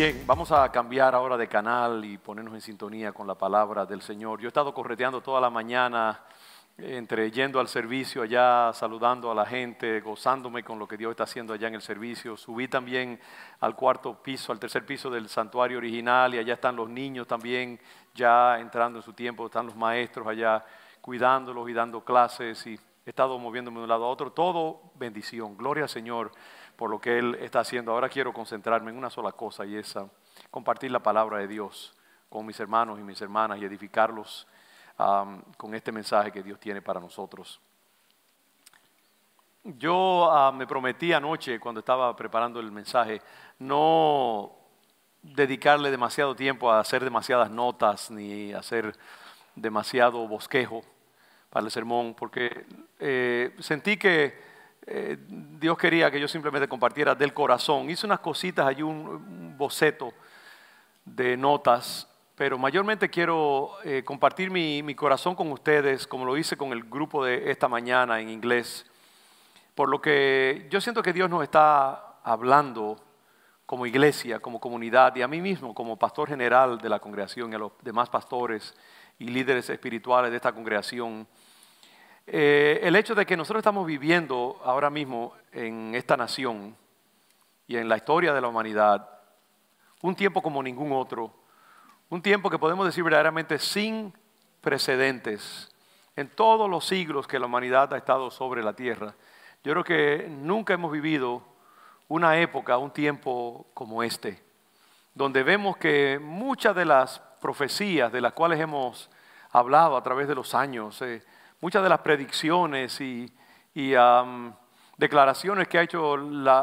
Bien, vamos a cambiar ahora de canal y ponernos en sintonía con la palabra del Señor. Yo he estado correteando toda la mañana eh, entre yendo al servicio allá, saludando a la gente, gozándome con lo que Dios está haciendo allá en el servicio. Subí también al cuarto piso, al tercer piso del santuario original y allá están los niños también, ya entrando en su tiempo, están los maestros allá cuidándolos y dando clases y he estado moviéndome de un lado a otro. Todo bendición, gloria al Señor por lo que Él está haciendo. Ahora quiero concentrarme en una sola cosa y es ah, compartir la palabra de Dios con mis hermanos y mis hermanas y edificarlos ah, con este mensaje que Dios tiene para nosotros. Yo ah, me prometí anoche cuando estaba preparando el mensaje no dedicarle demasiado tiempo a hacer demasiadas notas ni hacer demasiado bosquejo para el sermón, porque eh, sentí que eh, Dios quería que yo simplemente compartiera del corazón. Hice unas cositas, hay un, boceto de notas, pero mayormente quiero eh, compartir mi, mi corazón con ustedes, como lo hice con el grupo de esta mañana en inglés. Por lo que yo siento que Dios nos está hablando como iglesia, como comunidad y a mí mismo como pastor general de la congregación y a los demás pastores y líderes espirituales de esta congregación eh, el hecho de que nosotros estamos viviendo ahora mismo en esta nación y en la historia de la humanidad un tiempo como ningún otro, un tiempo que podemos decir verdaderamente sin precedentes en todos los siglos que la humanidad ha estado sobre la tierra. Yo creo que nunca hemos vivido una época, un tiempo como este, donde vemos que muchas de las profecías de las cuales hemos hablado a través de los años, eh, muchas de las predicciones y, declaraciones que ha hecho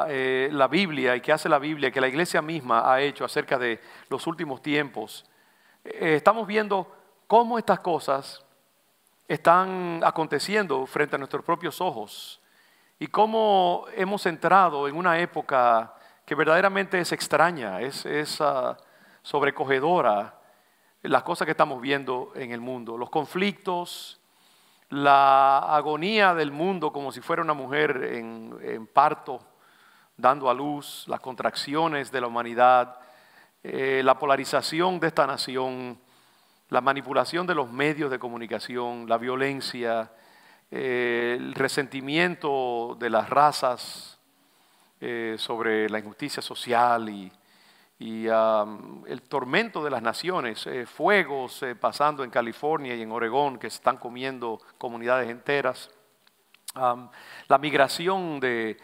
eh, la, Biblia y que hace la Biblia, que la iglesia misma ha hecho acerca de los últimos tiempos, eh, estamos viendo cómo estas cosas están aconteciendo frente a nuestros propios ojos y cómo hemos entrado en una época que verdaderamente es extraña, es, ah, sobrecogedora las cosas que estamos viendo en el mundo, los conflictos, la agonía del mundo como si fuera una mujer en, parto, dando a luz, las contracciones de la humanidad, eh, la polarización de esta nación, la manipulación de los medios de comunicación, la violencia, eh, el resentimiento de las razas eh, sobre la injusticia social y y el tormento de las naciones, eh, fuegos eh, pasando en California y en Oregón que están comiendo comunidades enteras, la migración de,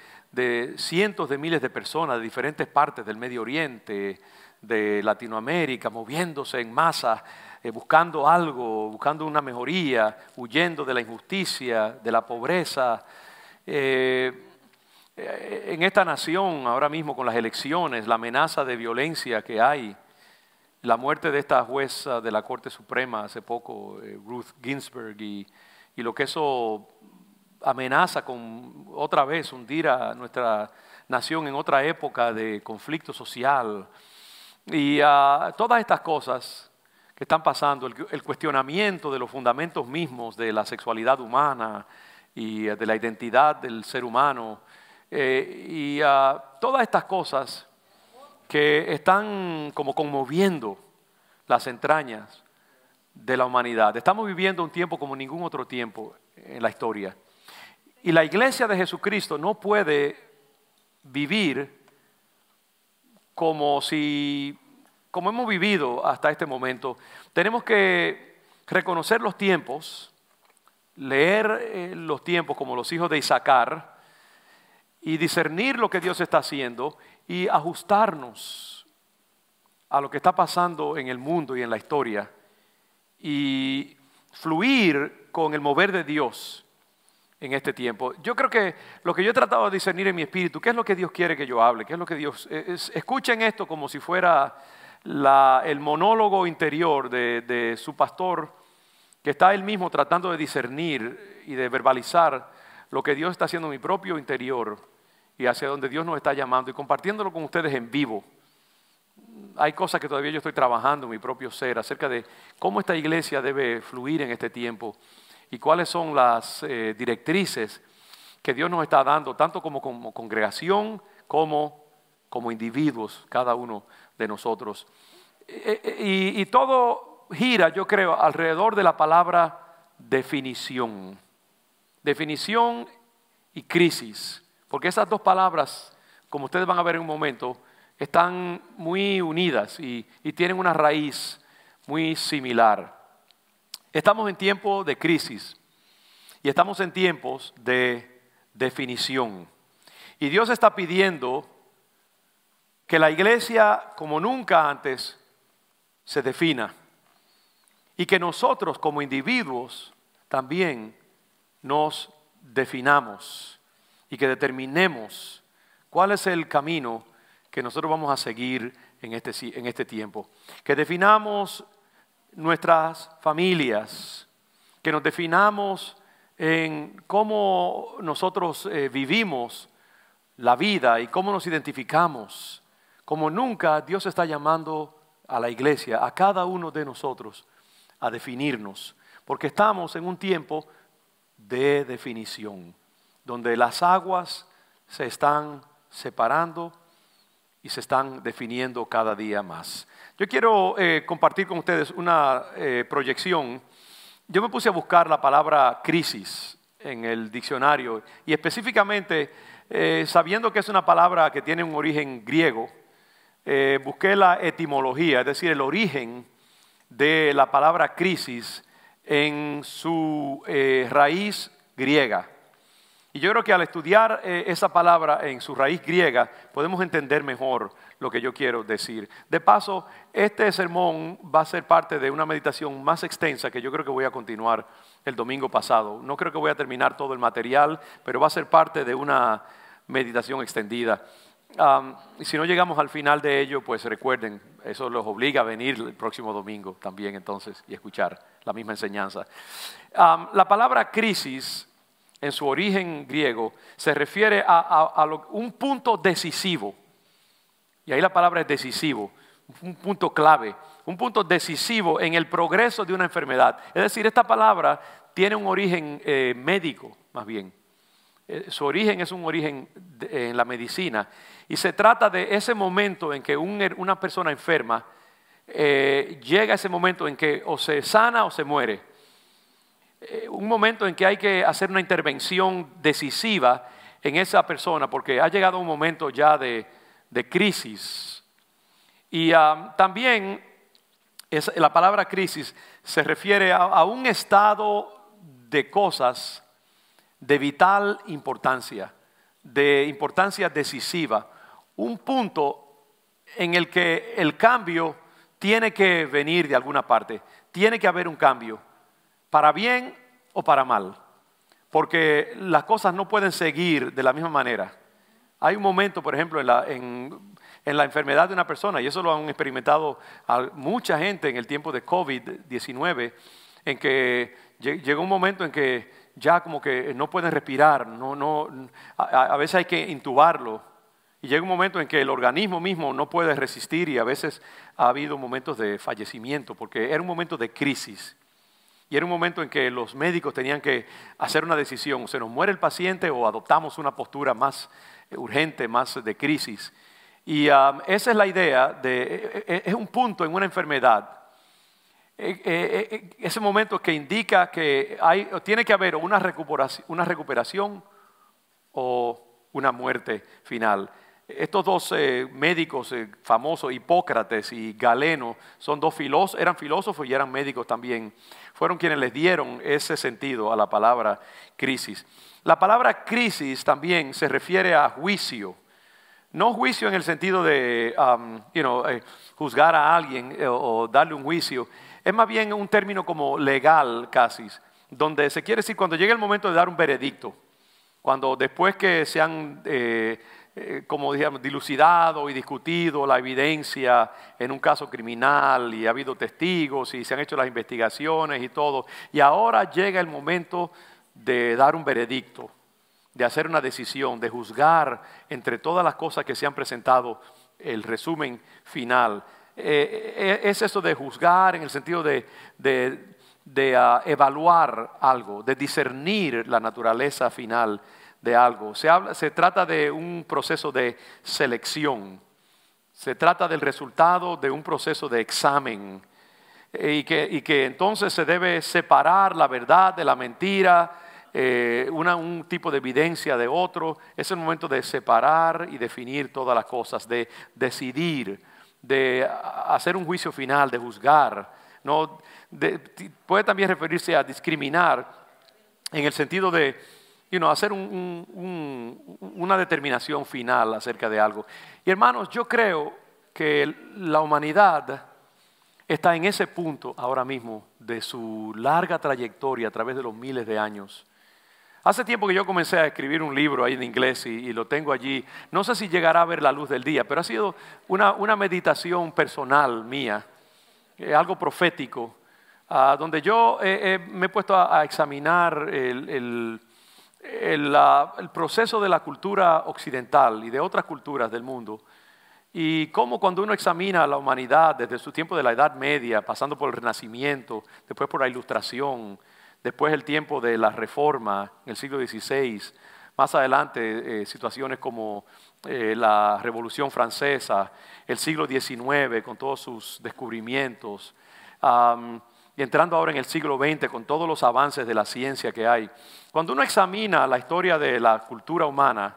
cientos de miles de personas de diferentes partes del Medio Oriente, de Latinoamérica, moviéndose en masa, eh, buscando algo, buscando una mejoría, huyendo de la injusticia, de la pobreza en esta nación ahora mismo con las elecciones, la amenaza de violencia que hay, la muerte de esta jueza de la Corte Suprema hace poco, eh, Ruth Ginsburg, y, lo que eso amenaza con otra vez hundir a nuestra nación en otra época de conflicto social. Y ah, todas estas cosas que están pasando, el, cuestionamiento de los fundamentos mismos de la sexualidad humana y eh, de la identidad del ser humano, eh, y a ah, todas estas cosas que están como conmoviendo las entrañas de la humanidad. Estamos viviendo un tiempo como ningún otro tiempo en la historia. Y la iglesia de Jesucristo no puede vivir como si, como hemos vivido hasta este momento. Tenemos que reconocer los tiempos, leer eh, los tiempos como los hijos de Isaacar, y discernir lo que Dios está haciendo y ajustarnos a lo que está pasando en el mundo y en la historia y fluir con el mover de Dios en este tiempo. Yo creo que lo que yo he tratado de discernir en mi espíritu, qué es lo que Dios quiere que yo hable, qué es lo que Dios... escuchen esto como si fuera el monólogo interior de su pastor, que está él mismo tratando de discernir y de verbalizar lo que Dios está haciendo en mi propio interior y hacia donde Dios nos está llamando y compartiéndolo con ustedes en vivo. Hay cosas que todavía yo estoy trabajando en mi propio ser acerca de cómo esta iglesia debe fluir en este tiempo y cuáles son las eh, directrices que Dios nos está dando, tanto como, congregación como como individuos, cada uno de nosotros. Eh, eh, y, y, todo gira, yo creo, alrededor de la palabra definición. Definición y crisis. Porque esas dos palabras, como ustedes van a ver en un momento, están muy unidas y, tienen una raíz muy similar. Estamos en tiempos de crisis y estamos en tiempos de definición. Y Dios está pidiendo que la iglesia, como nunca antes, se defina. Y que nosotros como individuos también nos definamos y que determinemos cuál es el camino que nosotros vamos a seguir en este, en este tiempo. Que definamos nuestras familias, que nos definamos en cómo nosotros eh, vivimos la vida y cómo nos identificamos. Como nunca Dios está llamando a la iglesia, a cada uno de nosotros, a definirnos, porque estamos en un tiempo de definición donde las aguas se están separando y se están definiendo cada día más. Yo quiero eh, compartir con ustedes una eh, proyección. Yo me puse a buscar la palabra crisis en el diccionario y específicamente, eh, sabiendo que es una palabra que tiene un origen griego, busqué la etimología, es decir, el origen de la palabra crisis en su raíz griega. Y yo creo que al estudiar eh, esa palabra en su raíz griega, podemos entender mejor lo que yo quiero decir. De paso, este sermón va a ser parte de una meditación más extensa que yo creo que voy a continuar el domingo pasado. No creo que voy a terminar todo el material, pero va a ser parte de una meditación extendida. y si no llegamos al final de ello, pues recuerden, eso los obliga a venir el próximo domingo también entonces y escuchar la misma enseñanza. la palabra crisis en su origen griego, se refiere a, un punto decisivo. Y ahí la palabra es decisivo, un punto clave, un punto decisivo en el progreso de una enfermedad. Es decir, esta palabra tiene un origen eh, médico, más bien. Eh, su origen es un origen eh, en la medicina. Y se trata de ese momento en que una persona enferma llega a ese momento en que o se sana o se muere. Eh, un momento en que hay que hacer una intervención decisiva en esa persona, porque ha llegado un momento ya de, crisis. Y ah, también la palabra crisis se refiere a un estado de cosas de vital importancia, de importancia decisiva, un punto en el que el cambio tiene que venir de alguna parte, tiene que haber un cambio para bien o para mal, porque las cosas no pueden seguir de la misma manera. Hay un momento, por ejemplo, en la, enfermedad de una persona, y eso lo han experimentado a mucha gente en el tiempo de COVID-19, en que llegó un momento en que ya como que no pueden respirar, no, no, a, a veces hay que intubarlo. Y llega un momento en que el organismo mismo no puede resistir y a veces ha habido momentos de fallecimiento, porque era un momento de crisis. Y era un momento en que los médicos tenían que hacer una decisión, se nos muere el paciente o adoptamos una postura más eh, urgente, más de crisis. Y esa es la idea, de, e, e, e, es un punto en una enfermedad. Ese momento que indica que hay, tiene que haber una recuperación o una muerte final. Estos dos eh, médicos eh, famosos, Hipócrates y Galeno, son dos filósofos, eran filósofos y eran médicos también. Fueron quienes les dieron ese sentido a la palabra crisis. La palabra crisis también se refiere a juicio. No juicio en el sentido de um, you know, eh, juzgar a alguien o darle un juicio. Es más bien un término como legal casi, donde se quiere decir cuando llega el momento de dar un veredicto, cuando después que se han eh, como digamos, dilucidado y discutido la evidencia en un caso criminal y ha habido testigos y se han hecho las investigaciones y todo. Y ahora llega el momento de dar un veredicto, de hacer una decisión, de juzgar entre todas las cosas que se han presentado el resumen final. Eh, eh, es eso de juzgar en el sentido de, ah, evaluar algo, de discernir la naturaleza final de algo. Se, se trata de un proceso de selección. Se trata del resultado de un proceso de examen. Eh, y que, que entonces se debe separar la verdad de la mentira, eh, un tipo de evidencia de otro. Es el momento de separar y definir todas las cosas, de decidir, de hacer un juicio final, de juzgar. No, puede también referirse a discriminar en el sentido de y no hacer una determinación final acerca de algo. Y hermanos, yo creo que la humanidad está en ese punto ahora mismo de su larga trayectoria a través de los miles de años. Hace tiempo que yo comencé a escribir un libro ahí en inglés y, lo tengo allí. No sé si llegará a ver la luz del día, pero ha sido una, meditación personal mía, eh, algo profético, ah, donde yo eh, eh, me he puesto a, examinar el, eh, el, proceso de la cultura occidental y de otras culturas del mundo y cómo cuando uno examina a la humanidad desde su tiempo de la Edad Media, pasando por el Renacimiento, después por la Ilustración, después el tiempo de la Reforma en el siglo XVI, más adelante eh, situaciones como eh, la Revolución Francesa, el siglo XIX con todos sus descubrimientos, y entrando ahora en el siglo XX con todos los avances de la ciencia que hay, cuando uno examina la historia de la cultura humana,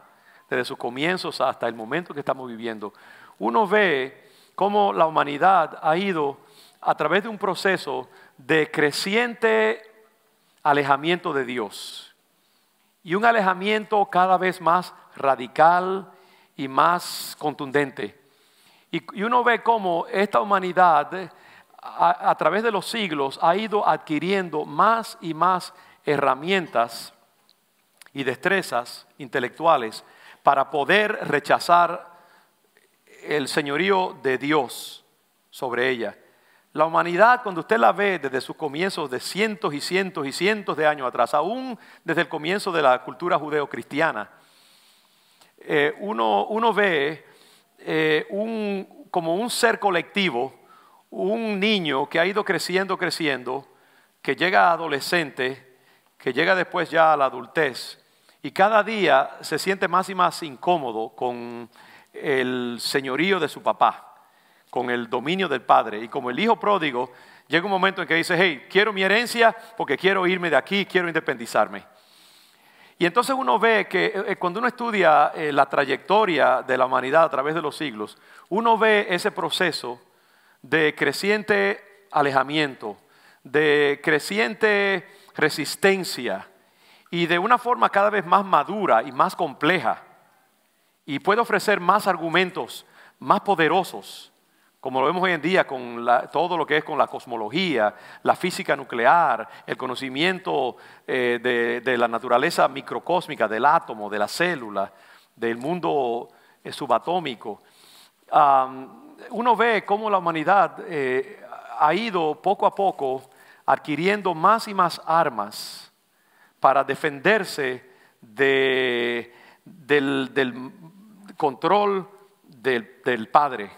desde sus comienzos hasta el momento que estamos viviendo, uno ve cómo la humanidad ha ido a través de un proceso de creciente alejamiento de Dios y un alejamiento cada vez más radical y más contundente. Y, uno ve cómo esta humanidad a, través de los siglos ha ido adquiriendo más y más herramientas y destrezas intelectuales para poder rechazar el señorío de Dios sobre ella. La humanidad, cuando usted la ve desde sus comienzos de cientos y cientos y cientos de años atrás, aún desde el comienzo de la cultura judeocristiana, eh, uno, ve eh, como un ser colectivo un niño que ha ido creciendo, creciendo, que llega a adolescente, que llega después ya a la adultez, y cada día se siente más y más incómodo con el señorío de su papá, con el dominio del padre. Y como el hijo pródigo, llega un momento en que dice, hey, quiero mi herencia porque quiero irme de aquí, quiero independizarme. Y entonces uno ve que eh, eh, cuando uno estudia eh, la trayectoria de la humanidad a través de los siglos, uno ve ese proceso de creciente alejamiento, de creciente resistencia y de una forma cada vez más madura y más compleja. Y puede ofrecer más argumentos, más poderosos, como lo vemos hoy en día con todo lo que es con la cosmología, la física nuclear, el conocimiento eh, de, la naturaleza microcósmica, del átomo, de la célula, del mundo eh, subatómico uno ve cómo la humanidad eh, ha ido poco a poco adquiriendo más y más armas para defenderse del, control del, Padre.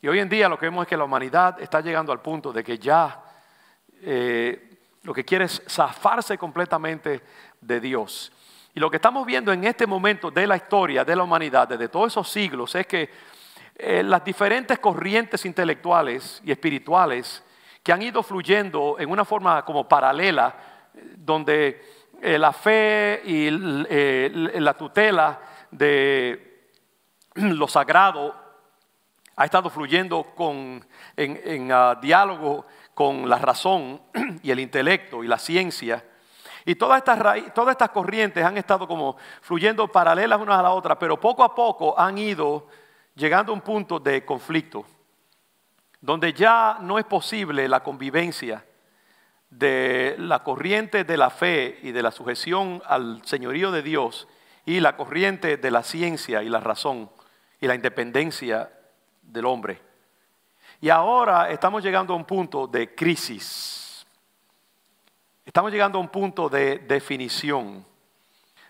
Y hoy en día lo que vemos es que la humanidad está llegando al punto de que ya eh, lo que quiere es zafarse completamente de Dios. Y lo que estamos viendo en este momento de la historia de la humanidad, desde todos esos siglos, es que eh, las diferentes corrientes intelectuales y espirituales que han ido fluyendo en una forma como paralela, donde eh, la fe y eh, la tutela de lo sagrado ha estado fluyendo en, ah, diálogo con la razón y el intelecto y la ciencia. Y todas estas, todas estas corrientes han estado como fluyendo paralelas unas a la otra, pero poco a poco han ido llegando a un punto de conflicto, donde ya no es posible la convivencia de la corriente de la fe y de la sujeción al señorío de Dios y la corriente de la ciencia y la razón y la independencia del hombre. Y ahora estamos llegando a un punto de crisis. Estamos llegando a un punto de definición,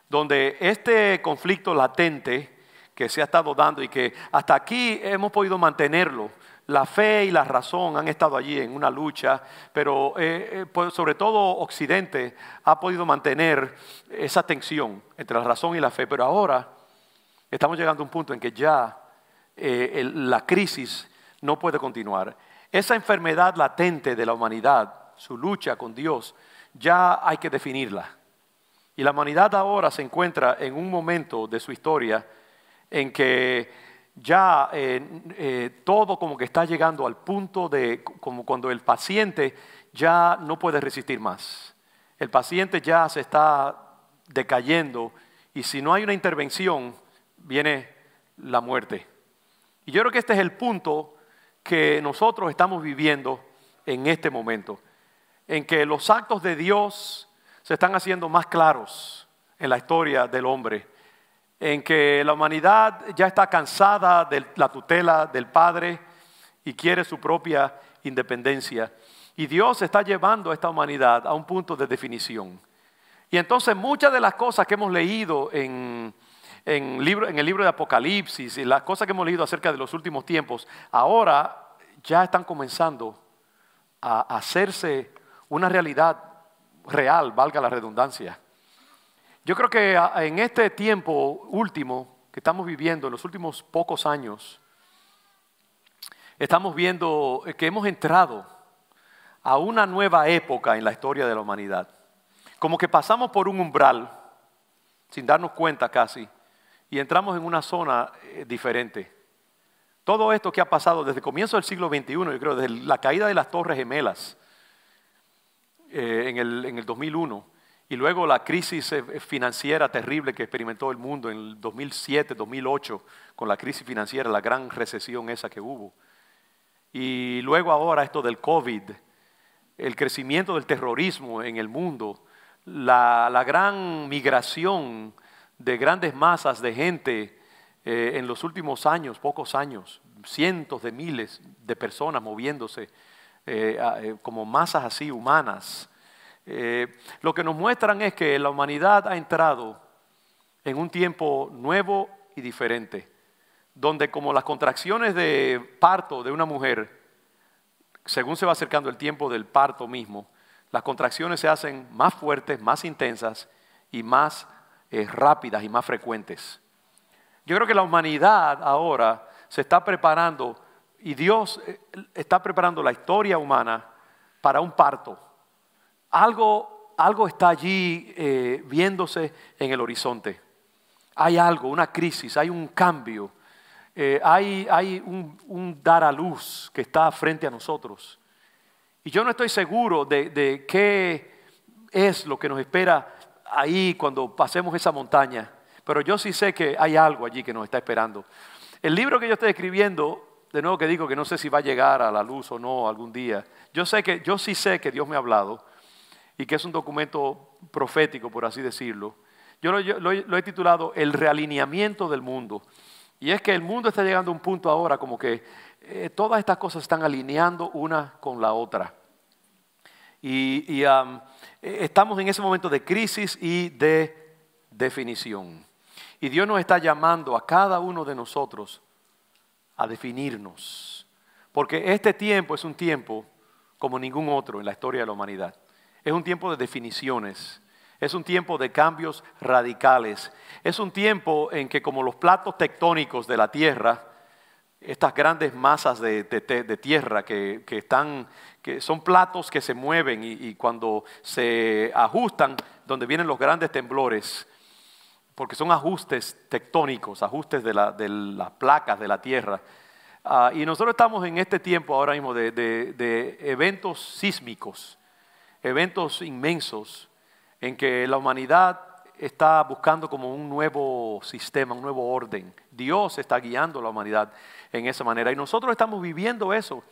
donde este conflicto latente que se ha estado dando y que hasta aquí hemos podido mantenerlo. La fe y la razón han estado allí en una lucha, pero eh, eh, pues, sobre todo Occidente ha podido mantener esa tensión entre la razón y la fe. Pero ahora estamos llegando a un punto en que ya eh, la crisis no puede continuar. Esa enfermedad latente de la humanidad, su lucha con Dios, ya hay que definirla. Y la humanidad ahora se encuentra en un momento de su historia en que ya eh, eh, todo como que está llegando al punto de como cuando el paciente ya no puede resistir más. El paciente ya se está decayendo y si no hay una intervención viene la muerte. Y yo creo que este es el punto que nosotros estamos viviendo en este momento, en que los actos de Dios se están haciendo más claros en la historia del hombre en que la humanidad ya está cansada de la tutela del Padre y quiere su propia independencia. Y Dios está llevando a esta humanidad a un punto de definición. Y entonces muchas de las cosas que hemos leído en, libro, en el libro de Apocalipsis y las cosas que hemos leído acerca de los últimos tiempos, ahora ya están comenzando a hacerse una realidad real, valga la redundancia. Yo creo que en este tiempo último que estamos viviendo, en los últimos pocos años, estamos viendo que hemos entrado a una nueva época en la historia de la humanidad. Como que pasamos por un umbral, sin darnos cuenta casi, y entramos en una zona eh, diferente. Todo esto que ha pasado desde el comienzo del siglo XXI, yo creo, desde la caída de las Torres Gemelas eh, en el 2001, y luego la crisis eh, eh, financiera terrible que experimentó el mundo en 2007, 2008, con la crisis financiera, la gran recesión esa que hubo. Y luego ahora esto del COVID, el crecimiento del terrorismo en el mundo, la, gran migración de grandes masas de gente eh, en los últimos años, pocos años, cientos de miles de personas moviéndose como masas así humanas eh, lo que nos muestran es que la humanidad ha entrado en un tiempo nuevo y diferente, donde como las contracciones de parto de una mujer, según se va acercando el tiempo del parto mismo, las contracciones se hacen más fuertes, más intensas y más eh, rápidas y más frecuentes. Yo creo que la humanidad ahora se está preparando y Dios eh, está preparando la historia humana para un parto algo, está allí eh, viéndose en el horizonte. Hay algo, una crisis, hay un cambio, eh, hay, un, dar a luz que está frente a nosotros. Y yo no estoy seguro de, de qué es lo que nos espera ahí cuando pasemos esa montaña, pero yo sí sé que hay algo allí que nos está esperando. El libro que yo estoy escribiendo de nuevo que digo que no sé si va a llegar a la luz o no algún día. Yo sé que yo sí sé que Dios me ha hablado y que es un documento profético, por así decirlo. Yo lo, he titulado El realineamiento del mundo. Y es que el mundo está llegando a un punto ahora como que eh, todas estas cosas están alineando una con la otra. Y, eh, estamos en ese momento de crisis y de definición. Y Dios nos está llamando a cada uno de nosotros a definirnos. Porque este tiempo es un tiempo como ningún otro en la historia de la humanidad. Es un tiempo de definiciones. Es un tiempo de cambios radicales. Es un tiempo en que como los platos tectónicos de la Tierra, estas grandes masas de, tierra que, están, que son platos que se mueven y, cuando se ajustan, donde vienen los grandes temblores, porque son ajustes tectónicos, ajustes de, las placas de la tierra. Ah, y nosotros estamos en este tiempo ahora mismo de, eventos sísmicos eventos inmensos en que la humanidad está buscando como un nuevo sistema, un nuevo orden. Dios está guiando a la humanidad en esa manera. Y nosotros estamos viviendo eso.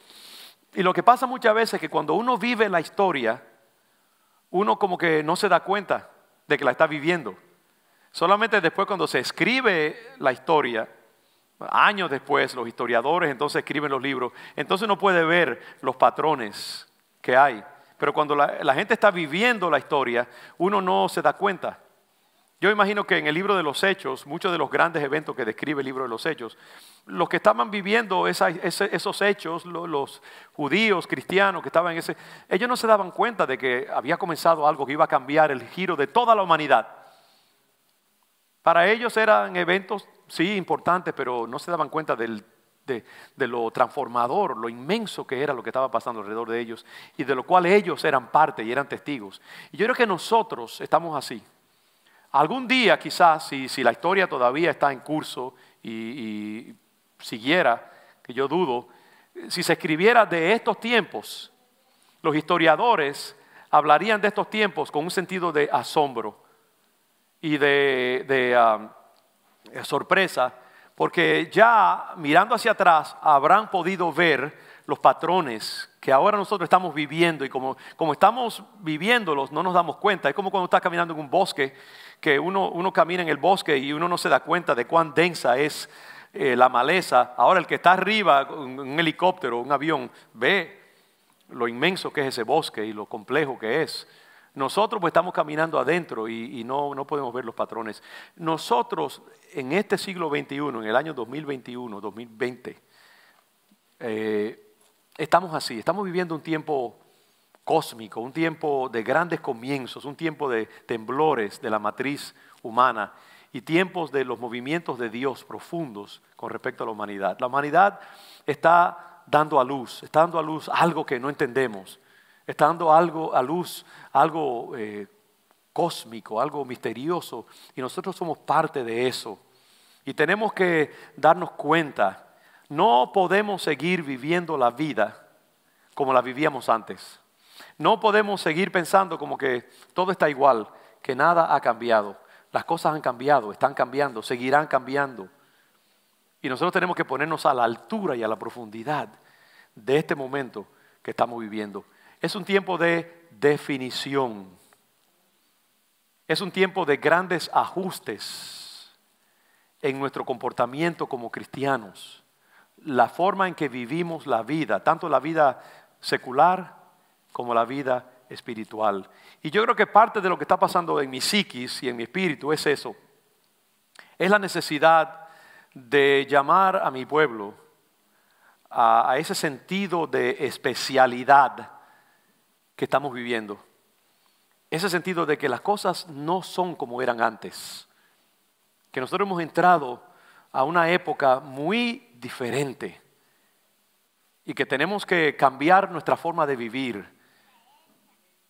Y lo que pasa muchas veces es que cuando uno vive la historia, uno como que no se da cuenta de que la está viviendo. Solamente después cuando se escribe la historia, años después los historiadores entonces escriben los libros, entonces uno puede ver los patrones que hay. Pero cuando la, gente está viviendo la historia, uno no se da cuenta. Yo imagino que en el libro de los Hechos, muchos de los grandes eventos que describe el libro de los Hechos, los que estaban viviendo esos hechos, los, judíos, cristianos que estaban en ese, ellos no se daban cuenta de que había comenzado algo que iba a cambiar el giro de toda la humanidad. Para ellos eran eventos, sí, importantes, pero no se daban cuenta del de, lo transformador, lo inmenso que era lo que estaba pasando alrededor de ellos y de lo cual ellos eran parte y eran testigos. Y yo creo que nosotros estamos así. Algún día quizás, si, la historia todavía está en curso y, siguiera, que yo dudo, si se escribiera de estos tiempos, los historiadores hablarían de estos tiempos con un sentido de asombro y de, ah, sorpresa porque ya mirando hacia atrás habrán podido ver los patrones que ahora nosotros estamos viviendo y como, estamos viviéndolos no nos damos cuenta. Es como cuando estás caminando en un bosque, que uno, camina en el bosque y uno no se da cuenta de cuán densa es eh, la maleza. Ahora el que está arriba, en un helicóptero, un avión, ve lo inmenso que es ese bosque y lo complejo que es. Nosotros pues, estamos caminando adentro y, no, podemos ver los patrones. Nosotros en este siglo XXI, en el año 2021, 2020, eh, estamos así, estamos viviendo un tiempo cósmico, un tiempo de grandes comienzos, un tiempo de temblores de la matriz humana y tiempos de los movimientos de Dios profundos con respecto a la humanidad. La humanidad está dando a luz, está dando a luz algo que no entendemos está dando algo a luz, algo eh, cósmico, algo misterioso, y nosotros somos parte de eso. Y tenemos que darnos cuenta, no podemos seguir viviendo la vida como la vivíamos antes. No podemos seguir pensando como que todo está igual, que nada ha cambiado. Las cosas han cambiado, están cambiando, seguirán cambiando. Y nosotros tenemos que ponernos a la altura y a la profundidad de este momento que estamos viviendo. Es un tiempo de definición. Es un tiempo de grandes ajustes en nuestro comportamiento como cristianos. La forma en que vivimos la vida, tanto la vida secular como la vida espiritual. Y yo creo que parte de lo que está pasando en mi psiquis y en mi espíritu es eso. Es la necesidad de llamar a mi pueblo a, ese sentido de especialidad que estamos viviendo. Ese sentido de que las cosas no son como eran antes. Que nosotros hemos entrado a una época muy diferente y que tenemos que cambiar nuestra forma de vivir.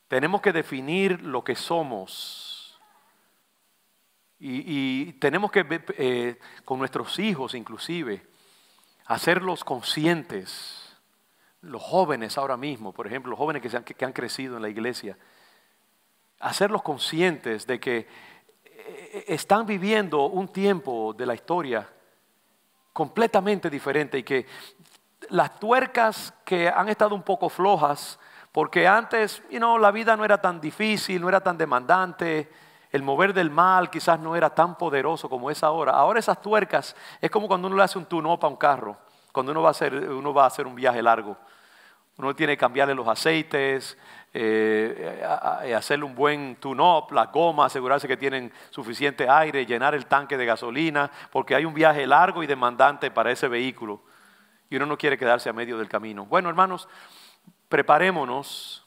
Tenemos que definir lo que somos. Y, tenemos que, eh, con nuestros hijos inclusive, hacerlos conscientes los jóvenes ahora mismo, por ejemplo, los jóvenes que, han, crecido en la iglesia, hacerlos conscientes de que eh, están viviendo un tiempo de la historia completamente diferente y que las tuercas que han estado un poco flojas, porque antes la vida no era tan difícil, no era tan demandante, el mover del mal quizás no era tan poderoso como es ahora. Ahora esas tuercas es como cuando uno le hace un tune para un carro, cuando uno va a uno va a hacer un viaje largo uno tiene que cambiarle los aceites, eh, hacerle un buen tune-up, la goma, asegurarse que tienen suficiente aire, llenar el tanque de gasolina, porque hay un viaje largo y demandante para ese vehículo. Y uno no quiere quedarse a medio del camino. Bueno, hermanos, preparémonos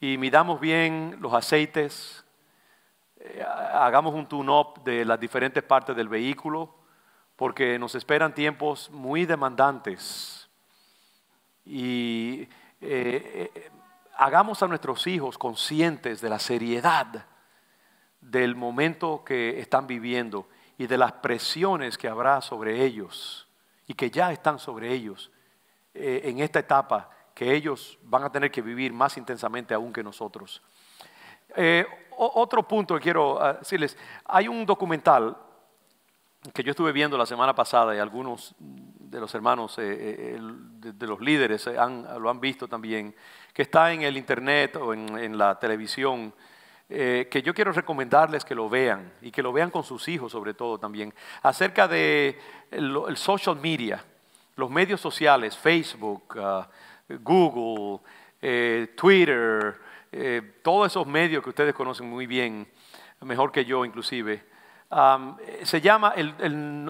y midamos bien los aceites, eh, hagamos un tune-up de las diferentes partes del vehículo, porque nos esperan tiempos muy demandantes y eh, eh, hagamos a nuestros hijos conscientes de la seriedad del momento que están viviendo y de las presiones que habrá sobre ellos y que ya están sobre ellos eh, en esta etapa que ellos van a tener que vivir más intensamente aún que nosotros. otro punto que quiero ah, decirles, hay un documental que yo estuve viendo la semana pasada y algunos de los hermanos, eh, eh, de, los líderes, eh, lo han visto también, que está en el internet o en, la televisión, que yo quiero recomendarles que lo vean y que lo vean con sus hijos sobre todo también, acerca de el, social media, los medios sociales, Facebook, ah, Google, Twitter, todos esos medios que ustedes conocen muy bien, mejor que yo inclusive. se llama, el,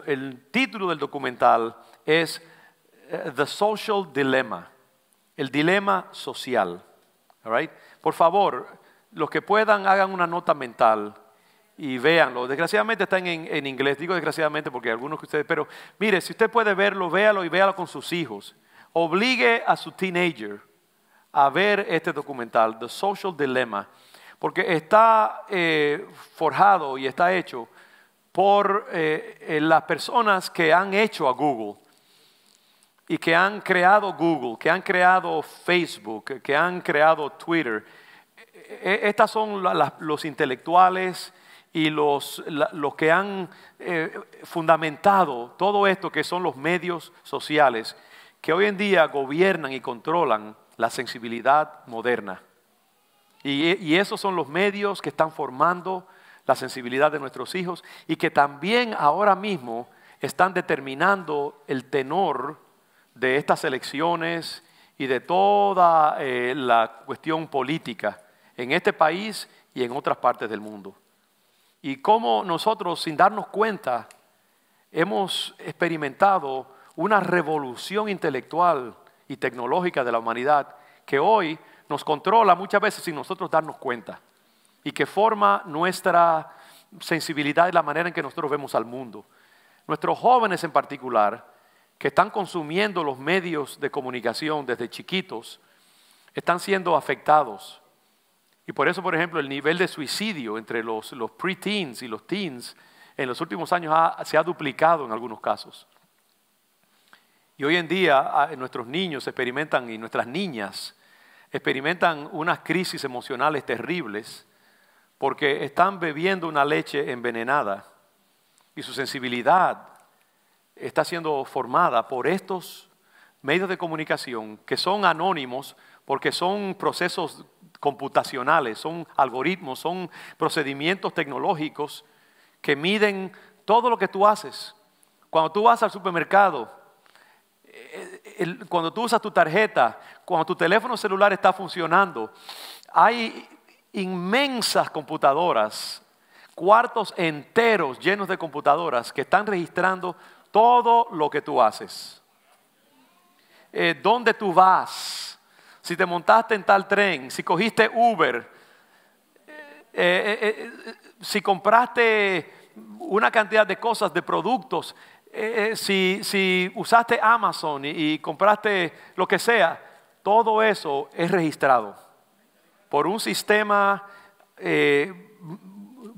el, título del documental es eh, The Social Dilemma, el dilema social. Por favor, los que puedan hagan una nota mental y véanlo. Desgraciadamente están en, inglés, digo desgraciadamente porque algunos que ustedes, pero mire, si usted puede verlo, véalo y véalo con sus hijos. Obligue a su teenager a ver este documental, The Social Dilemma, porque está eh, forjado y está hecho por eh, las personas que han hecho a Google y que han creado Google, que han creado Facebook, que han creado Twitter. E-, e-, estas son los intelectuales y los, que han eh, fundamentado todo esto que son los medios sociales, que hoy en día gobiernan y controlan la sensibilidad moderna. y esos son los medios que están formando la sensibilidad de nuestros hijos y que también ahora mismo están determinando el tenor de estas elecciones y de toda eh, la cuestión política en este país y en otras partes del mundo. Y cómo nosotros, sin darnos cuenta, hemos experimentado una revolución intelectual y tecnológica de la humanidad que hoy nos controla muchas veces sin nosotros darnos cuenta y que forma nuestra sensibilidad y la manera en que nosotros vemos al mundo. Nuestros jóvenes en particular, que están consumiendo los medios de comunicación desde chiquitos están siendo afectados. Y por eso, por ejemplo, el nivel de suicidio entre los, pre preteens y los teens en los últimos años se ha duplicado en algunos casos. Y hoy en día ah, nuestros niños experimentan y nuestras niñas experimentan unas crisis emocionales terribles porque están bebiendo una leche envenenada y su sensibilidad está siendo formada por estos medios de comunicación que son anónimos porque son procesos computacionales, son algoritmos, son procedimientos tecnológicos que miden todo lo que tú haces. Cuando tú vas al supermercado, eh, cuando tú usas tu tarjeta, cuando tu teléfono celular está funcionando, hay inmensas computadoras, cuartos enteros llenos de computadoras que están registrando todo lo que tú haces. donde eh, ¿Dónde tú vas? Si te montaste en tal tren, si cogiste Uber, eh, eh, si compraste una cantidad de cosas, de productos, si, usaste Amazon y, compraste lo que sea, todo eso es registrado por un sistema eh,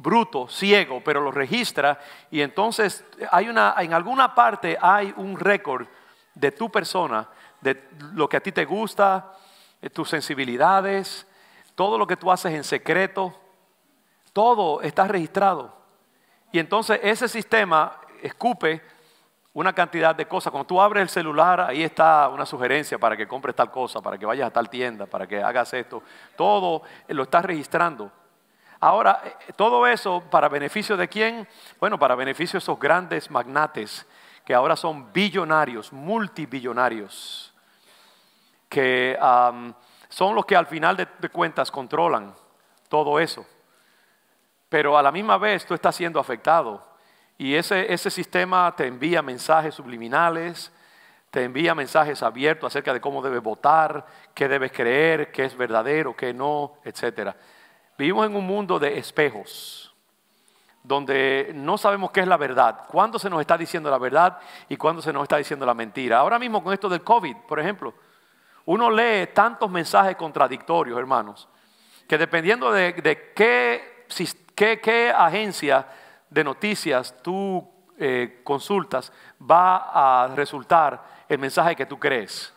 bruto, ciego, pero lo registra y entonces hay una, en alguna parte hay un récord de tu persona, de lo que a ti te gusta, tus sensibilidades, todo lo que tú haces en secreto, todo está registrado. Y entonces ese sistema escupe una cantidad de cosas. Cuando tú abres el celular, ahí está una sugerencia para que compres tal cosa, para que vayas a tal tienda, para que hagas esto. Todo lo estás registrando. Ahora, eh, todo eso para beneficio de quién? Bueno, para beneficio de esos grandes magnates que ahora son billonarios, multibillonarios, que son los que al final de, cuentas controlan todo eso. Pero a la misma vez tú estás siendo afectado y ese, ese sistema te envía mensajes subliminales, te envía mensajes abiertos acerca de cómo debes votar, qué debes creer, qué es verdadero, qué no, etcétera. Vivimos en un mundo de espejos, donde no sabemos qué es la verdad, cuándo se nos está diciendo la verdad y cuándo se nos está diciendo la mentira. Ahora mismo con esto del COVID, por ejemplo, uno lee tantos mensajes contradictorios, hermanos, que dependiendo de, qué, qué, agencia de noticias tú eh, consultas, va a resultar el mensaje que tú crees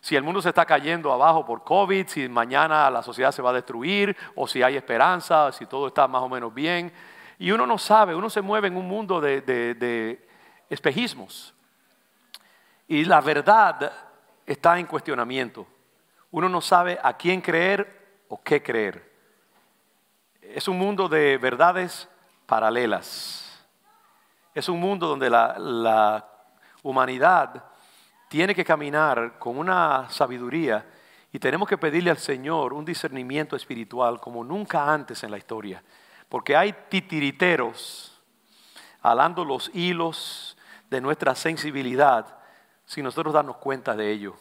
si el mundo se está cayendo abajo por COVID, si mañana la sociedad se va a destruir, o si hay esperanza, si todo está más o menos bien. Y uno no sabe, uno se mueve en un mundo de, espejismos. Y la verdad está en cuestionamiento. Uno no sabe a quién creer o qué creer. Es un mundo de verdades paralelas. Es un mundo donde la humanidad tiene que caminar con una sabiduría y tenemos que pedirle al Señor un discernimiento espiritual como nunca antes en la historia. Porque hay titiriteros alando los hilos de nuestra sensibilidad sin nosotros darnos cuenta de ello.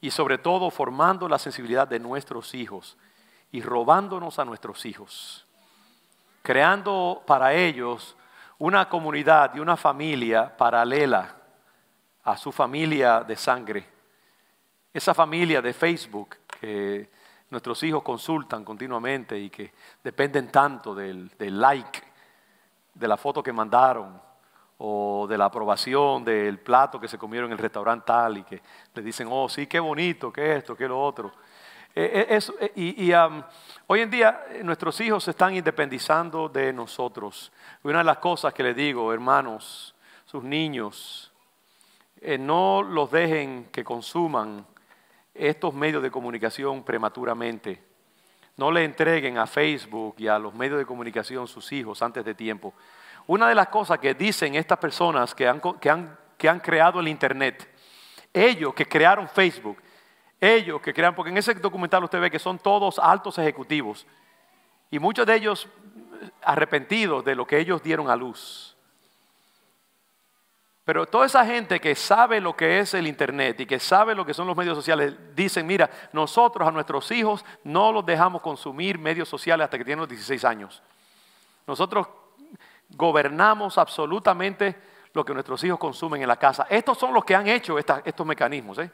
Y sobre todo formando la sensibilidad de nuestros hijos y robándonos a nuestros hijos. Creando para ellos una comunidad y una familia paralela a su familia de sangre, esa familia de Facebook que nuestros hijos consultan continuamente y que dependen tanto del, like, de la foto que mandaron o de la aprobación del plato que se comieron en el restaurante tal y que le dicen, oh, sí, qué bonito, qué esto, qué lo otro. E, e, e, y, hoy en día eh, nuestros hijos se están independizando de nosotros. Una de las cosas que les digo, hermanos, sus niños, eh, no los dejen que consuman estos medios de comunicación prematuramente. No le entreguen a Facebook y a los medios de comunicación sus hijos antes de tiempo. Una de las cosas que dicen estas personas que han, que han, que han creado el Internet, ellos que crearon Facebook, ellos que crean, porque en ese documental usted ve que son todos altos ejecutivos y muchos de ellos arrepentidos de lo que ellos dieron a luz. Pero toda esa gente que sabe lo que es el Internet y que sabe lo que son los medios sociales, dicen, mira, nosotros a nuestros hijos no los dejamos consumir medios sociales hasta que tienen los 16 años. Nosotros gobernamos absolutamente lo que nuestros hijos consumen en la casa. Estos son los que han hecho estos mecanismos. ¿eh?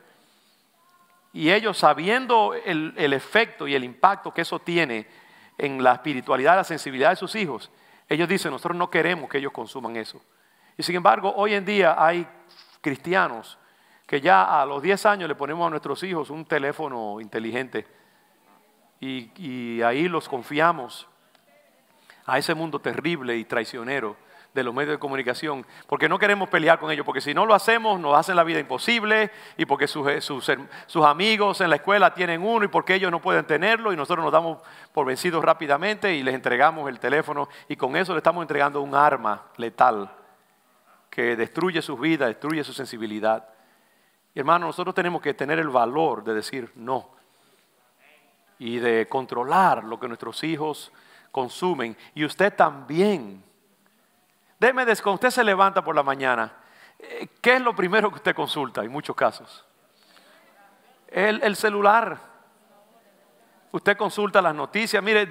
Y ellos sabiendo el efecto y el impacto que eso tiene en la espiritualidad, la sensibilidad de sus hijos, ellos dicen, nosotros no queremos que ellos consuman eso. Y sin embargo, hoy en día hay cristianos que ya a los 10 años le ponemos a nuestros hijos un teléfono inteligente y, ahí los confiamos a ese mundo terrible y traicionero de los medios de comunicación, porque no queremos pelear con ellos, porque si no lo hacemos nos hacen la vida imposible y porque sus, eh, sus, amigos en la escuela tienen uno y porque ellos no pueden tenerlo y nosotros nos damos por vencidos rápidamente y les entregamos el teléfono y con eso le estamos entregando un arma letal que destruye sus vidas, destruye su sensibilidad. Y hermano, nosotros tenemos que tener el valor de decir no y de controlar lo que nuestros hijos consumen. Y usted también. Deme, cuando usted se levanta por la mañana, eh, ¿qué es lo primero que usted consulta? En muchos casos. El, celular. Usted consulta las noticias. Mire,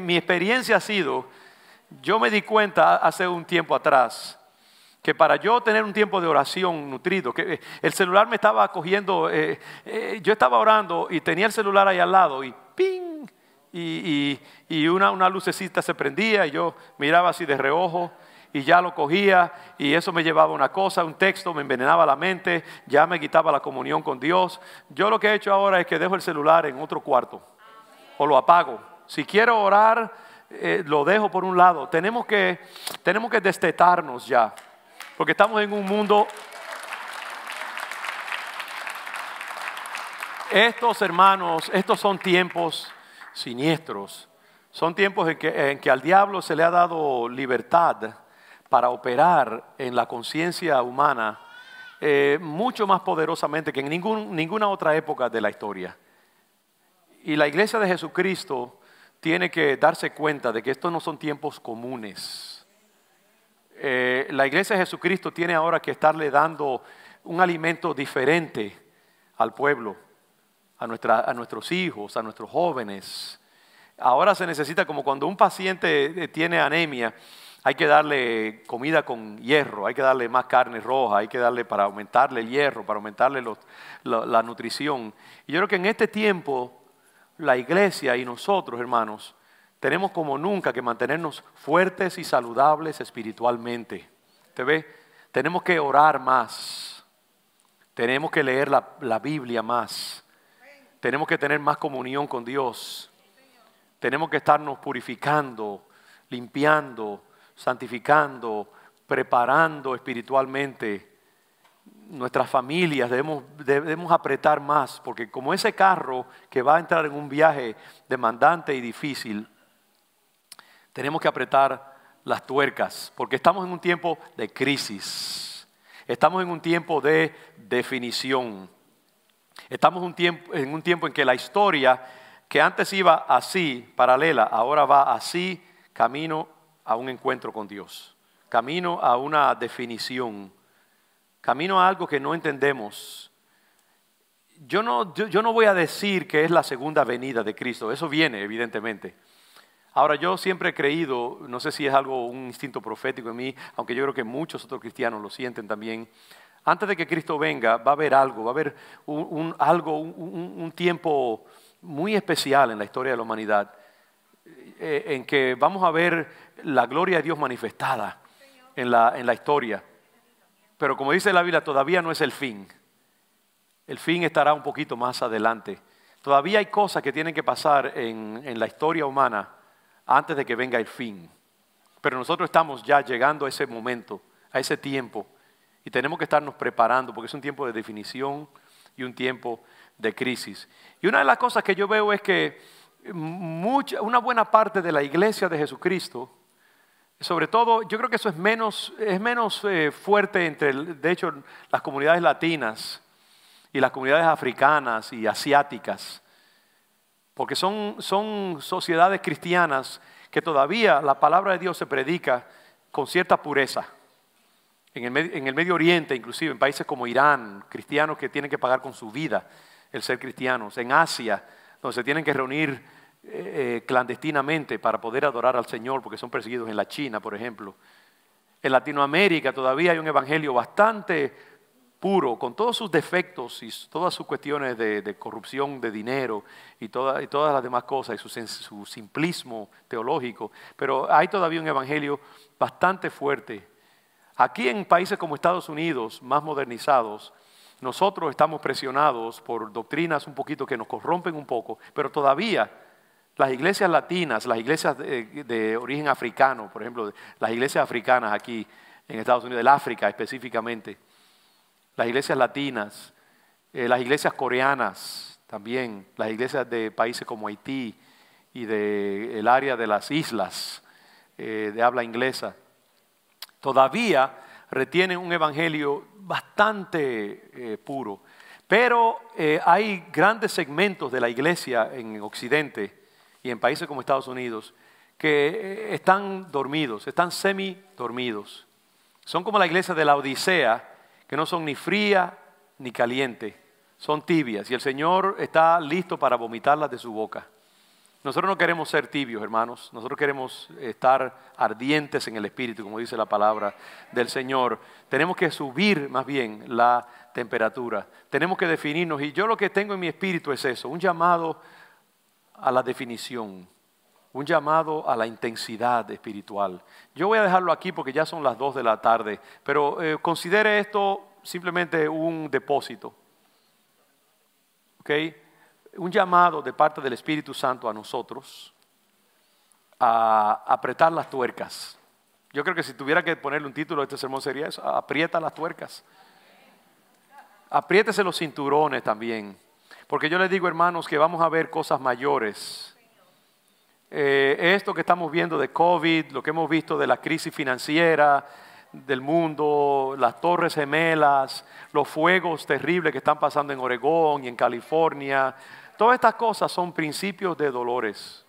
mi experiencia ha sido, yo me di cuenta hace un tiempo atrás, que para yo tener un tiempo de oración nutrido, que eh, el celular me estaba cogiendo, eh, eh, yo estaba orando y tenía el celular ahí al lado y ¡ping! Y, una, lucecita se prendía y yo miraba así de reojo y ya lo cogía y eso me llevaba una cosa, un texto, me envenenaba la mente, ya me quitaba la comunión con Dios. Yo lo que he hecho ahora es que dejo el celular en otro cuarto o lo apago. Si quiero orar, lo dejo por un lado. Tenemos que, tenemos que destetarnos ya. Porque estamos en un mundo... Estos hermanos, estos son tiempos siniestros. Son tiempos en que, al diablo se le ha dado libertad para operar en la conciencia humana eh, mucho más poderosamente que en ninguna otra época de la historia. Y la iglesia de Jesucristo tiene que darse cuenta de que estos no son tiempos comunes. Eh, la iglesia de Jesucristo tiene ahora que estarle dando un alimento diferente al pueblo, a, nuestros hijos, a nuestros jóvenes. Ahora se necesita como cuando un paciente eh, tiene anemia, hay que darle comida con hierro, hay que darle más carne roja, hay que darle para aumentarle el hierro, para aumentarle la, la nutrición. Y yo creo que en este tiempo la iglesia y nosotros, hermanos, tenemos como nunca que mantenernos fuertes y saludables espiritualmente. ¿Te ve? Tenemos que orar más. Tenemos que leer la, la Biblia más. Tenemos que tener más comunión con Dios. Tenemos que estarnos purificando, limpiando, santificando, preparando espiritualmente nuestras familias, debemos, debemos, apretar más, porque como ese carro que va a entrar en un viaje demandante y difícil, tenemos que apretar las tuercas, porque estamos en un tiempo de crisis, estamos en un tiempo de definición, estamos un tiempo, en un tiempo en que la historia que antes iba así, paralela, ahora va así, camino a un encuentro con Dios, camino a una definición, camino a algo que no entendemos. yo no voy a decir que es la segunda venida de Cristo, eso viene evidentemente. Ahora, yo siempre he creído, no sé si es algo, un instinto profético en mí, aunque yo creo que muchos otros cristianos lo sienten también. Antes de que Cristo venga, va a haber algo, va a haber un, algo, un, tiempo muy especial en la historia de la humanidad, eh, eh, en que vamos a ver la gloria de Dios manifestada en la, historia. Pero como dice la Biblia, todavía no es el fin. El fin estará un poquito más adelante. Todavía hay cosas que tienen que pasar en la historia humana antes de que venga el fin. Pero nosotros estamos ya llegando a ese momento, a ese tiempo, y tenemos que estarnos preparando porque es un tiempo de definición y un tiempo de crisis. Y una de las cosas que yo veo es que una buena parte de la iglesia de Jesucristo, sobre todo, yo creo que eso es menos, es menos eh, fuerte entre, de hecho, las comunidades latinas y las comunidades africanas y asiáticas. Porque son, sociedades cristianas que todavía la palabra de Dios se predica con cierta pureza. En el, Medio Oriente, inclusive en países como Irán, cristianos que tienen que pagar con su vida el ser cristianos. En Asia, donde se tienen que reunir eh, eh, clandestinamente para poder adorar al Señor, porque son perseguidos en la China, por ejemplo. En Latinoamérica todavía hay un evangelio bastante con todos sus defectos y todas sus cuestiones de, corrupción, de dinero y, todas las demás cosas, y su, simplismo teológico, pero hay todavía un evangelio bastante fuerte. Aquí en países como Estados Unidos, más modernizados, nosotros estamos presionados por doctrinas un poquito que nos corrompen un poco, pero todavía las iglesias latinas, las iglesias de, de origen africano, por ejemplo, las iglesias africanas aquí en Estados Unidos, del África específicamente, las iglesias latinas, eh, las iglesias coreanas también, las iglesias de países como Haití y del área de las islas eh, de habla inglesa, todavía retienen un evangelio bastante eh, puro. Pero hay grandes segmentos de la iglesia en Occidente y en países como Estados Unidos que están dormidos, están semi dormidos. Son como la iglesia de la Odisea, que no son ni frías ni caliente, son tibias y el Señor está listo para vomitarlas de su boca. Nosotros no queremos ser tibios, hermanos, nosotros queremos estar ardientes en el Espíritu, como dice la palabra del Señor. Tenemos que subir más bien la temperatura, tenemos que definirnos y yo lo que tengo en mi espíritu es eso, un llamado a la definición un llamado a la intensidad espiritual. Yo voy a dejarlo aquí porque ya son las 2 de la tarde, pero eh, considere esto simplemente un depósito. ¿Ok? Un llamado de parte del Espíritu Santo a nosotros a apretar las tuercas. Yo creo que si tuviera que ponerle un título a este sermón sería eso, aprieta las tuercas. Apriétese los cinturones también, porque yo les digo, hermanos, que vamos a ver cosas mayores eh, esto que estamos viendo de COVID, lo que hemos visto de la crisis financiera del mundo, las torres gemelas, los fuegos terribles que están pasando en Oregón y en California, todas estas cosas son principios de dolores.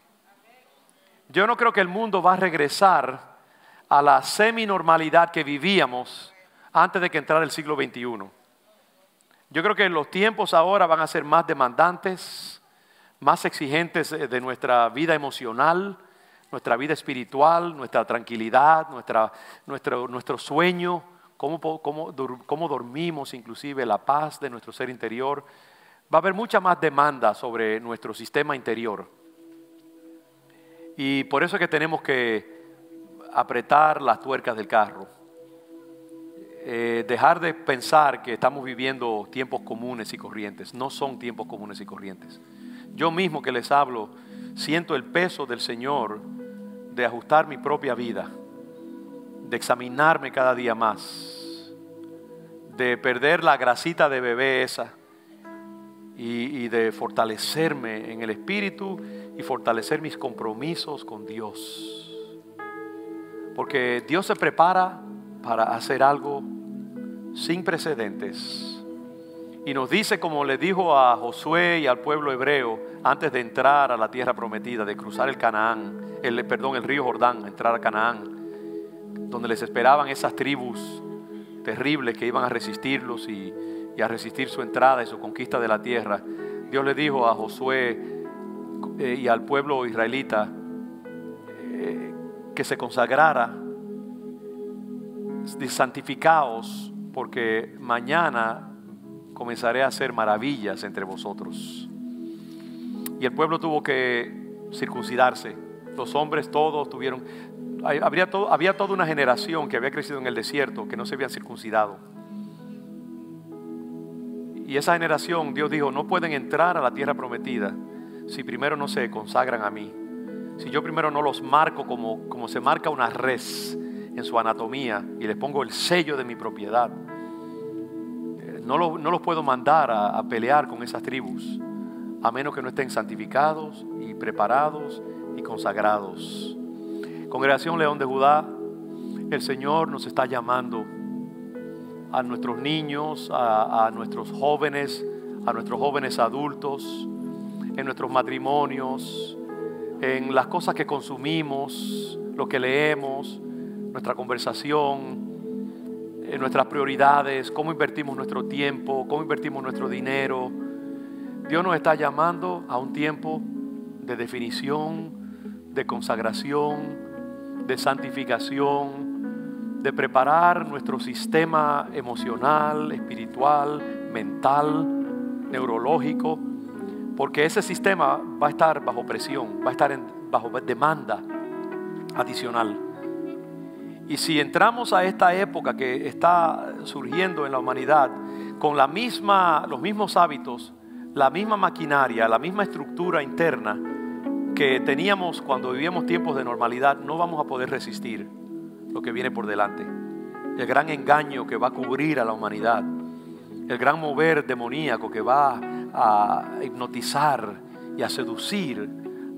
Yo no creo que el mundo va a regresar a la semi-normalidad que vivíamos antes de que entrara el siglo XXI. Yo creo que los tiempos ahora van a ser más demandantes, más exigentes eh, de nuestra vida emocional, nuestra vida espiritual, nuestra tranquilidad, nuestra, nuestro, sueño, cómo, dormimos inclusive, la paz de nuestro ser interior. Va a haber mucha más demanda sobre nuestro sistema interior. Y por eso es que tenemos que apretar las tuercas del carro. Eh, dejar de pensar que estamos viviendo tiempos comunes y corrientes. No son tiempos comunes y corrientes. Yo mismo que les hablo, siento el peso del Señor de ajustar mi propia vida, de examinarme cada día más, de perder la grasita de bebé esa y, de fortalecerme en el espíritu y fortalecer mis compromisos con Dios. Porque Dios se prepara para hacer algo sin precedentes y nos dice, como le dijo a Josué y al pueblo hebreo, antes de entrar a la tierra prometida, de cruzar el Canaán, el, perdón, el río Jordán, entrar a Canaán, donde les esperaban esas tribus terribles que iban a resistirlos y, a resistir su entrada y su conquista de la tierra. Dios le dijo a Josué eh, y al pueblo israelita eh, que se consagrara, santificaos, porque mañana comenzaré a hacer maravillas entre vosotros. Y el pueblo tuvo que circuncidarse. Los hombres todos tuvieron... Habría todo, había toda una generación que había crecido en el desierto, que no se había circuncidado. Y esa generación, Dios dijo, no pueden entrar a la tierra prometida si primero no se consagran a mí. Si yo primero no los marco como, como se marca una res en su anatomía y les pongo el sello de mi propiedad. No, no los puedo mandar a, pelear con esas tribus, a menos que no estén santificados y preparados y consagrados. Congregación León de Judá, el Señor nos está llamando a nuestros niños, a, a, nuestros jóvenes, a nuestros jóvenes adultos, en nuestros matrimonios, en las cosas que consumimos, lo que leemos, nuestra conversación, nuestras prioridades, cómo invertimos nuestro tiempo, cómo invertimos nuestro dinero. Dios nos está llamando a un tiempo de definición, de consagración, de santificación, de preparar nuestro sistema emocional, espiritual, mental, neurológico, porque ese sistema va a estar bajo presión, va a estar bajo demanda adicional. Y si entramos a esta época que está surgiendo en la humanidad con los mismos hábitos, la misma maquinaria, la misma estructura interna que teníamos cuando vivíamos tiempos de normalidad, no vamos a poder resistir lo que viene por delante. El gran engaño que va a cubrir a la humanidad, el gran mover demoníaco que va a hipnotizar y a seducir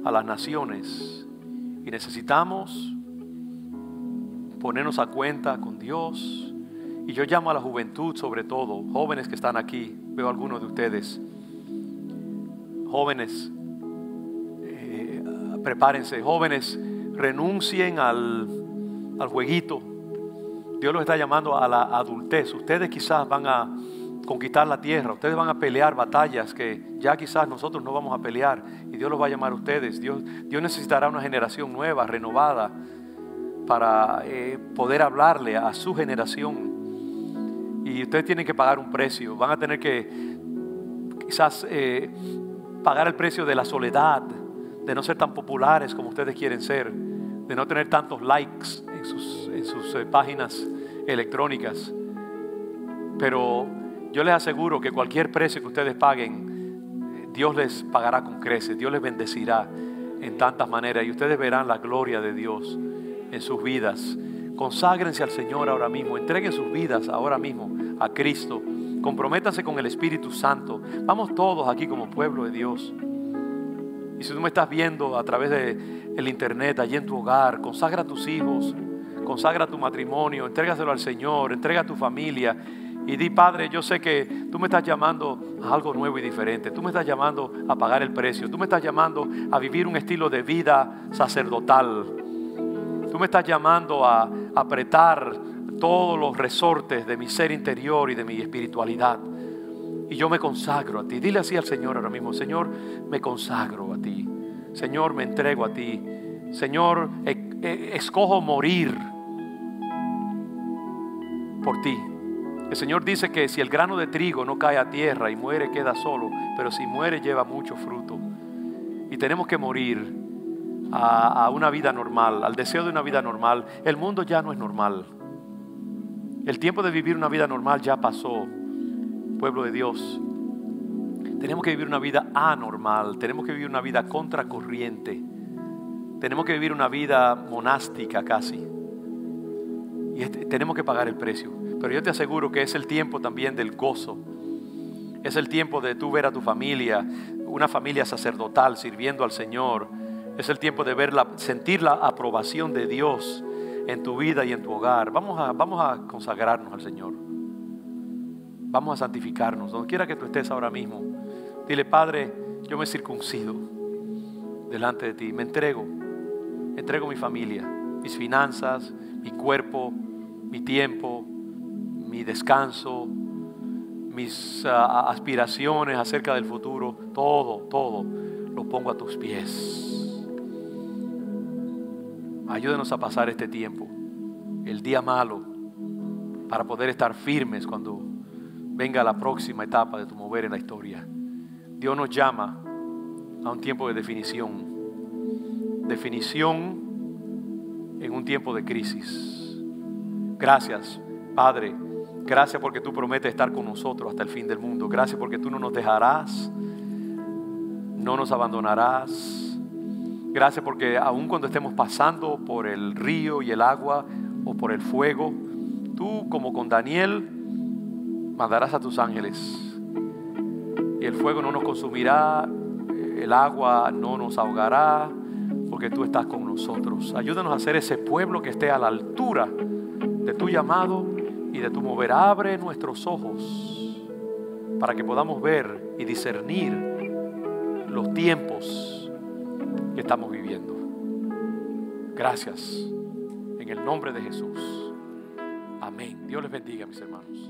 a las naciones. Y necesitamos ponernos a cuenta con Dios. Y yo llamo a la juventud sobre todo, jóvenes que están aquí, veo algunos de ustedes, jóvenes, eh, prepárense, jóvenes, renuncien al, al jueguito. Dios los está llamando a la adultez. Ustedes quizás van a conquistar la tierra, ustedes van a pelear batallas que ya quizás nosotros no vamos a pelear y Dios los va a llamar a ustedes. Dios, Dios necesitará una generación nueva, renovada para eh, poder hablarle a su generación. Y ustedes tienen que pagar un precio, van a tener que quizás eh, pagar el precio de la soledad, de no ser tan populares como ustedes quieren ser, de no tener tantos likes en sus, eh, páginas electrónicas. Pero yo les aseguro que cualquier precio que ustedes paguen, Dios les pagará con creces, Dios les bendecirá en tantas maneras y ustedes verán la gloria de Dios en sus vidas. Conságrense al Señor ahora mismo, entreguen sus vidas ahora mismo a Cristo. Comprométanse con el Espíritu Santo. Vamos todos aquí como pueblo de Dios. Y si tú me estás viendo a través del internet, allí en tu hogar, consagra a tus hijos, consagra tu matrimonio, entrégaselo al Señor, entrega a tu familia y di, Padre, yo sé que tú me estás llamando a algo nuevo y diferente. Tú me estás llamando a pagar el precio. Tú me estás llamando a vivir un estilo de vida sacerdotal Tú me estás llamando a apretar todos los resortes de mi ser interior y de mi espiritualidad. Y yo me consagro a ti. Dile así al Señor ahora mismo, Señor, me consagro a ti. Señor, me entrego a ti. Señor, e, e, escojo morir por ti. El Señor dice que si el grano de trigo no cae a tierra y muere, queda solo, pero si muere lleva mucho fruto. Y tenemos que morir a, una vida normal, al deseo de una vida normal. El mundo ya no es normal. El tiempo de vivir una vida normal ya pasó, pueblo de Dios. Tenemos que vivir una vida anormal, tenemos que vivir una vida contracorriente, tenemos que vivir una vida monástica casi. Y este, tenemos que pagar el precio. Pero yo te aseguro que es el tiempo también del gozo. Es el tiempo de tú ver a tu familia, una familia sacerdotal sirviendo al Señor es el tiempo de verla, sentir la aprobación de Dios en tu vida y en tu hogar. Vamos a, vamos a consagrarnos al Señor. Vamos a santificarnos. Donde quiera que tú estés ahora mismo, dile, Padre, yo me circuncido delante de ti. Me entrego. Entrego mi familia, mis finanzas, mi cuerpo, mi tiempo, mi descanso, mis ah, aspiraciones acerca del futuro. Todo, todo lo pongo a tus pies. Ayúdenos a pasar este tiempo, el día malo, para poder estar firmes cuando venga la próxima etapa de tu mover en la historia. Dios nos llama a un tiempo de definición. Definición en un tiempo de crisis. Gracias, Padre. Gracias porque tú prometes estar con nosotros hasta el fin del mundo. Gracias porque tú no nos dejarás, no nos abandonarás Gracias porque aun cuando estemos pasando por el río y el agua o por el fuego, tú como con Daniel mandarás a tus ángeles. Y el fuego no nos consumirá, el agua no nos ahogará, porque tú estás con nosotros. Ayúdanos a ser ese pueblo que esté a la altura de tu llamado y de tu mover. Abre nuestros ojos para que podamos ver y discernir los tiempos estamos viviendo. Gracias. En el nombre de Jesús. Amén. Dios les bendiga, mis hermanos.